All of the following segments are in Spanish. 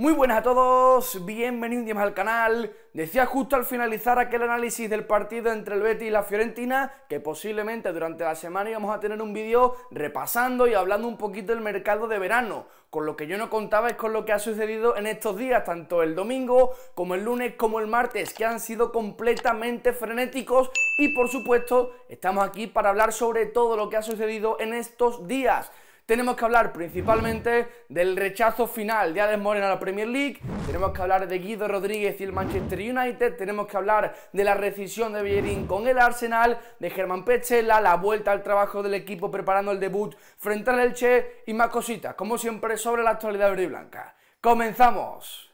Muy buenas a todos, bienvenidos al canal. Decía justo al finalizar aquel análisis del partido entre el Betis y la Fiorentina que posiblemente durante la semana íbamos a tener un vídeo repasando y hablando un poquito del mercado de verano. Con lo que yo no contaba es con lo que ha sucedido en estos días, tanto el domingo como el lunes como el martes, que han sido completamente frenéticos y por supuesto estamos aquí para hablar sobre todo lo que ha sucedido en estos días tenemos que hablar principalmente del rechazo final de Alex Moreno a la Premier League, tenemos que hablar de Guido Rodríguez y el Manchester United, tenemos que hablar de la rescisión de Bellerín con el Arsenal, de Germán Pechela, la vuelta al trabajo del equipo preparando el debut frente al Elche y más cositas, como siempre sobre la actualidad de y blanca. ¡Comenzamos!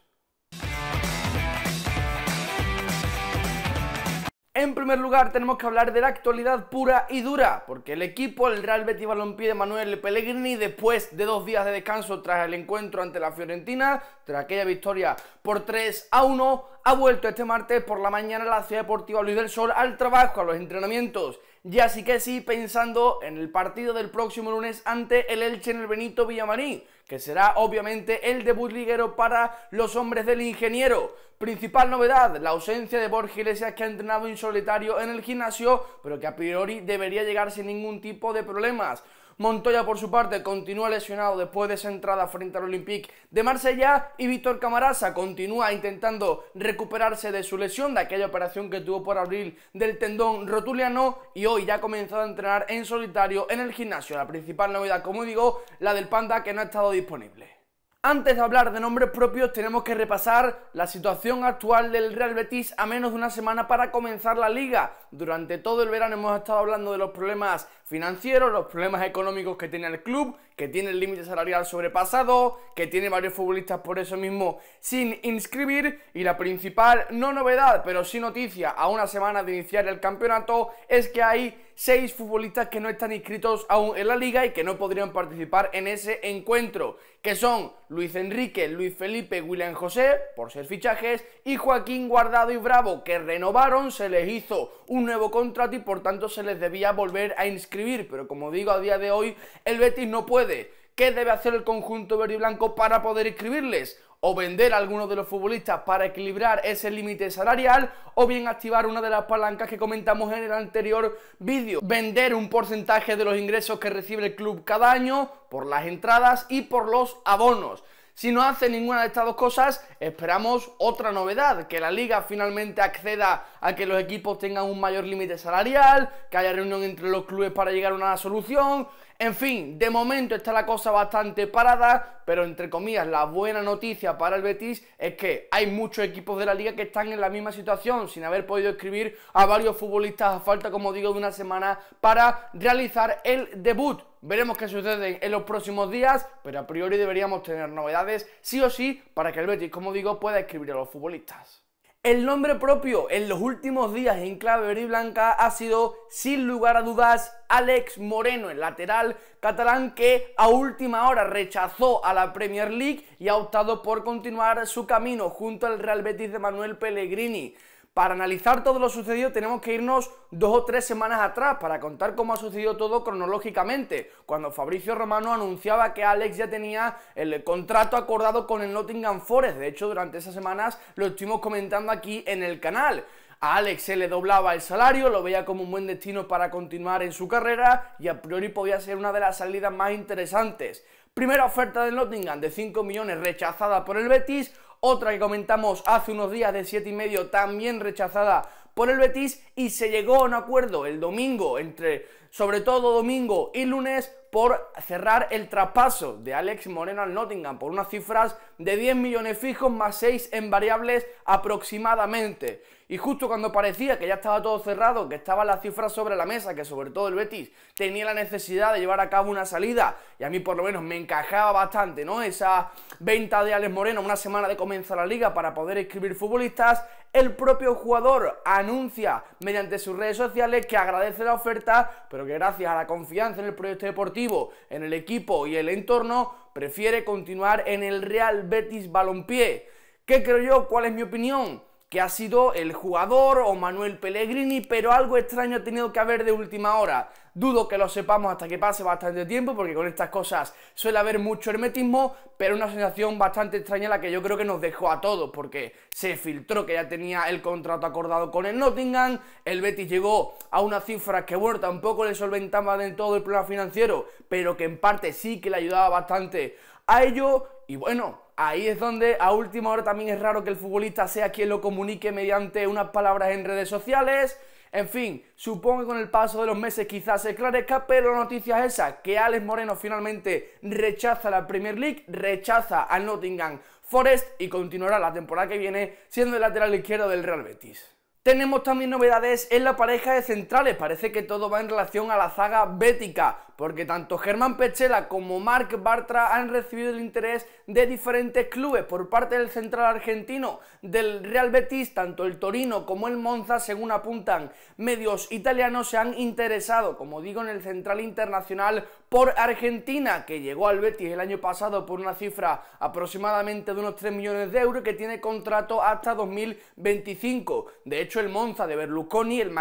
En primer lugar, tenemos que hablar de la actualidad pura y dura, porque el equipo, el Real Betis Balompié de Manuel Pellegrini, después de dos días de descanso tras el encuentro ante la Fiorentina, tras aquella victoria por 3 a 1, ha vuelto este martes por la mañana a la Ciudad Deportiva Luis del Sol al trabajo, a los entrenamientos. Y así que sí, pensando en el partido del próximo lunes ante el Elche en el Benito Villamarín que será obviamente el debut liguero para los hombres del ingeniero. Principal novedad, la ausencia de Borja Iglesias que ha entrenado en solitario en el gimnasio, pero que a priori debería llegar sin ningún tipo de problemas. Montoya, por su parte, continúa lesionado después de esa entrada frente al Olympique de Marsella y Víctor Camarasa continúa intentando recuperarse de su lesión, de aquella operación que tuvo por abril del tendón rotuliano y hoy ya ha comenzado a entrenar en solitario en el gimnasio. La principal novedad, como digo, la del Panda que no ha estado disponible. Antes de hablar de nombres propios tenemos que repasar la situación actual del Real Betis a menos de una semana para comenzar la liga. Durante todo el verano hemos estado hablando de los problemas financieros, los problemas económicos que tiene el club, que tiene el límite salarial sobrepasado, que tiene varios futbolistas por eso mismo sin inscribir y la principal, no novedad, pero sí noticia a una semana de iniciar el campeonato, es que hay seis futbolistas que no están inscritos aún en la liga y que no podrían participar en ese encuentro, que son Luis Enrique, Luis Felipe, William José, por ser fichajes, y Joaquín Guardado y Bravo, que renovaron, se les hizo un nuevo contrato y por tanto se les debía volver a inscribir, pero como digo, a día de hoy el Betis no puede. ¿Qué debe hacer el conjunto verde y blanco para poder inscribirles? o vender a algunos de los futbolistas para equilibrar ese límite salarial o bien activar una de las palancas que comentamos en el anterior vídeo. Vender un porcentaje de los ingresos que recibe el club cada año por las entradas y por los abonos. Si no hace ninguna de estas dos cosas, esperamos otra novedad, que la liga finalmente acceda a que los equipos tengan un mayor límite salarial, que haya reunión entre los clubes para llegar a una solución. En fin, de momento está la cosa bastante parada, pero entre comillas, la buena noticia para el Betis es que hay muchos equipos de la liga que están en la misma situación, sin haber podido escribir a varios futbolistas a falta, como digo, de una semana para realizar el debut. Veremos qué sucede en los próximos días, pero a priori deberíamos tener novedades sí o sí para que el Betis, como digo, pueda escribir a los futbolistas. El nombre propio en los últimos días en clave verde y blanca ha sido, sin lugar a dudas, Alex Moreno, el lateral catalán que a última hora rechazó a la Premier League y ha optado por continuar su camino junto al Real Betis de Manuel Pellegrini. Para analizar todo lo sucedido tenemos que irnos dos o tres semanas atrás para contar cómo ha sucedido todo cronológicamente, cuando Fabricio Romano anunciaba que Alex ya tenía el contrato acordado con el Nottingham Forest. De hecho, durante esas semanas lo estuvimos comentando aquí en el canal. A Alex se le doblaba el salario, lo veía como un buen destino para continuar en su carrera y a priori podía ser una de las salidas más interesantes. Primera oferta del Nottingham de 5 millones rechazada por el Betis, otra que comentamos hace unos días de 7 y medio, también rechazada por el Betis y se llegó a un acuerdo el domingo entre sobre todo domingo y lunes, por cerrar el traspaso de Alex Moreno al Nottingham por unas cifras de 10 millones fijos más 6 en variables aproximadamente. Y justo cuando parecía que ya estaba todo cerrado, que estaban las cifras sobre la mesa, que sobre todo el Betis tenía la necesidad de llevar a cabo una salida, y a mí por lo menos me encajaba bastante, ¿no? Esa venta de Alex Moreno, una semana de comenzar la liga para poder escribir futbolistas, el propio jugador anuncia mediante sus redes sociales que agradece la oferta, pero porque gracias a la confianza en el proyecto deportivo, en el equipo y el entorno, prefiere continuar en el Real Betis Balompié. ¿Qué creo yo? ¿Cuál es mi opinión? que ha sido el jugador o Manuel Pellegrini, pero algo extraño ha tenido que haber de última hora. Dudo que lo sepamos hasta que pase bastante tiempo, porque con estas cosas suele haber mucho hermetismo, pero una sensación bastante extraña la que yo creo que nos dejó a todos, porque se filtró que ya tenía el contrato acordado con el Nottingham, el Betis llegó a unas cifras que, bueno, tampoco le solventaba de todo el problema financiero, pero que en parte sí que le ayudaba bastante a ello, y bueno, Ahí es donde a última hora también es raro que el futbolista sea quien lo comunique mediante unas palabras en redes sociales. En fin, supongo que con el paso de los meses quizás se esclarezca, pero la noticia es esa, que Alex Moreno finalmente rechaza la Premier League, rechaza a Nottingham Forest y continuará la temporada que viene siendo el lateral izquierdo del Real Betis. Tenemos también novedades en la pareja de centrales, parece que todo va en relación a la zaga bética, porque tanto Germán Pechela como Marc Bartra han recibido el interés de diferentes clubes por parte del central argentino, del Real Betis, tanto el Torino como el Monza, según apuntan medios italianos, se han interesado, como digo, en el central internacional por Argentina, que llegó al Betis el año pasado por una cifra aproximadamente de unos 3 millones de euros, que tiene contrato hasta 2025. De hecho, el Monza de Berlusconi, el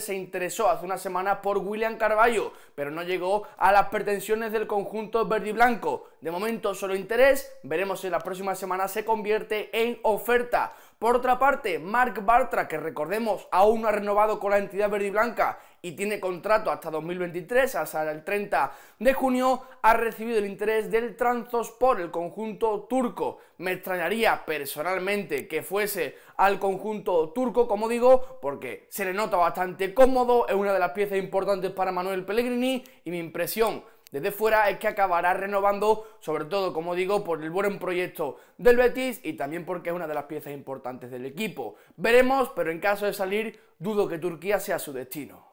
se interesó hace una semana por William Carballo, pero no llegó a las pretensiones del conjunto verde y blanco. De momento, solo interés, veremos si la próxima semana se convierte en oferta. Por otra parte, Mark Bartra, que recordemos aún no ha renovado con la entidad verde y blanca y tiene contrato hasta 2023, hasta el 30 de junio, ha recibido el interés del por el conjunto turco. Me extrañaría personalmente que fuese al conjunto turco, como digo, porque se le nota bastante cómodo, es una de las piezas importantes para Manuel Pellegrini y mi impresión desde fuera es que acabará renovando, sobre todo, como digo, por el buen proyecto del Betis y también porque es una de las piezas importantes del equipo. Veremos, pero en caso de salir, dudo que Turquía sea su destino.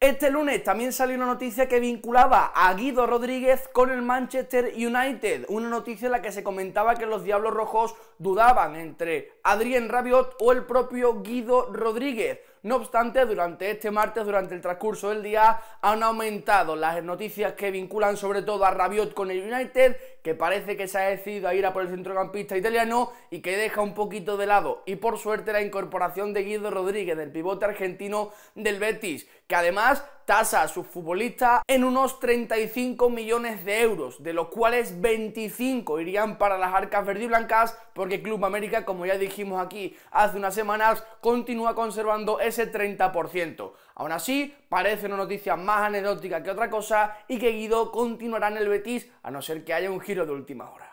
Este lunes también salió una noticia que vinculaba a Guido Rodríguez con el Manchester United, una noticia en la que se comentaba que los Diablos Rojos dudaban entre Adrián Rabiot o el propio Guido Rodríguez. No obstante, durante este martes, durante el transcurso del día, han aumentado las noticias que vinculan sobre todo a Rabiot con el United que parece que se ha decidido a ir a por el centrocampista italiano y que deja un poquito de lado. Y por suerte la incorporación de Guido Rodríguez, del pivote argentino del Betis, que además tasa a su futbolista en unos 35 millones de euros, de los cuales 25 irían para las arcas verdiblancas, porque Club América, como ya dijimos aquí hace unas semanas, continúa conservando ese 30%. Aún así, parece una noticia más anecdótica que otra cosa y que Guido continuará en el Betis a no ser que haya un giro de última hora.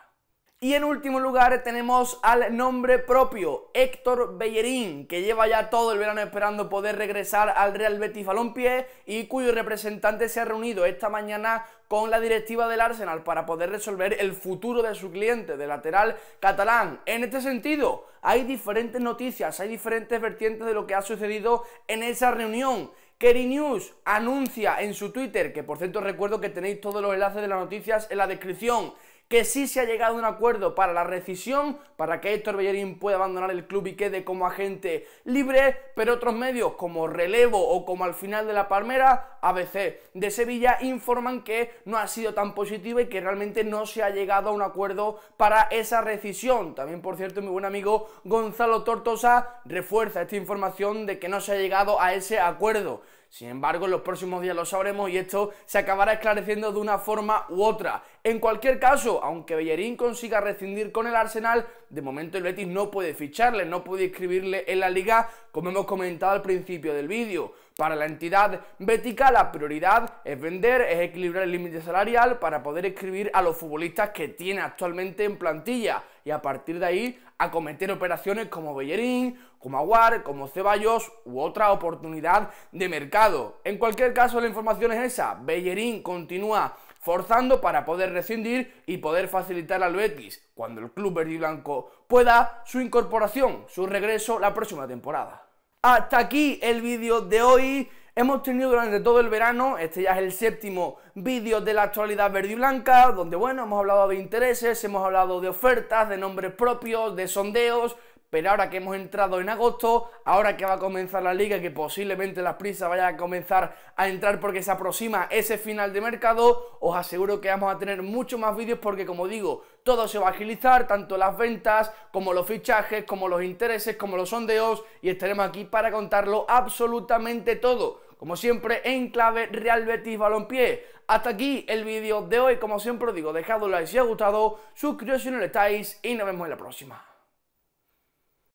Y en último lugar tenemos al nombre propio, Héctor Bellerín, que lleva ya todo el verano esperando poder regresar al Real Betis Balompié y cuyo representante se ha reunido esta mañana con la directiva del Arsenal para poder resolver el futuro de su cliente, de lateral catalán. En este sentido, hay diferentes noticias, hay diferentes vertientes de lo que ha sucedido en esa reunión. Kerry News anuncia en su Twitter, que por cierto recuerdo que tenéis todos los enlaces de las noticias en la descripción, que sí se ha llegado a un acuerdo para la rescisión, para que Héctor Bellerín pueda abandonar el club y quede como agente libre, pero otros medios como Relevo o como al final de la Palmera, ABC de Sevilla, informan que no ha sido tan positivo y que realmente no se ha llegado a un acuerdo para esa rescisión. También, por cierto, mi buen amigo Gonzalo Tortosa refuerza esta información de que no se ha llegado a ese acuerdo. Sin embargo, en los próximos días lo sabremos y esto se acabará esclareciendo de una forma u otra. En cualquier caso, aunque Bellerín consiga rescindir con el Arsenal, de momento el Betis no puede ficharle, no puede inscribirle en la liga, como hemos comentado al principio del vídeo. Para la entidad bética la prioridad es vender, es equilibrar el límite salarial para poder escribir a los futbolistas que tiene actualmente en plantilla y a partir de ahí acometer operaciones como Bellerín como Aguar, como Ceballos u otra oportunidad de mercado. En cualquier caso, la información es esa. Bellerín continúa forzando para poder rescindir y poder facilitar al X. cuando el club verde y blanco pueda, su incorporación, su regreso la próxima temporada. Hasta aquí el vídeo de hoy. Hemos tenido durante todo el verano, este ya es el séptimo vídeo de la actualidad verde y blanca, donde bueno, hemos hablado de intereses, hemos hablado de ofertas, de nombres propios, de sondeos, pero ahora que hemos entrado en agosto, ahora que va a comenzar la liga, que posiblemente las prisas vayan a comenzar a entrar porque se aproxima ese final de mercado, os aseguro que vamos a tener muchos más vídeos porque como digo, todo se va a agilizar, tanto las ventas como los fichajes, como los intereses, como los sondeos y estaremos aquí para contarlo absolutamente todo como siempre en clave Real Betis Balompié. Hasta aquí el vídeo de hoy, como siempre os digo, dejad un like si os ha gustado, suscribíos si no lo estáis y nos vemos en la próxima.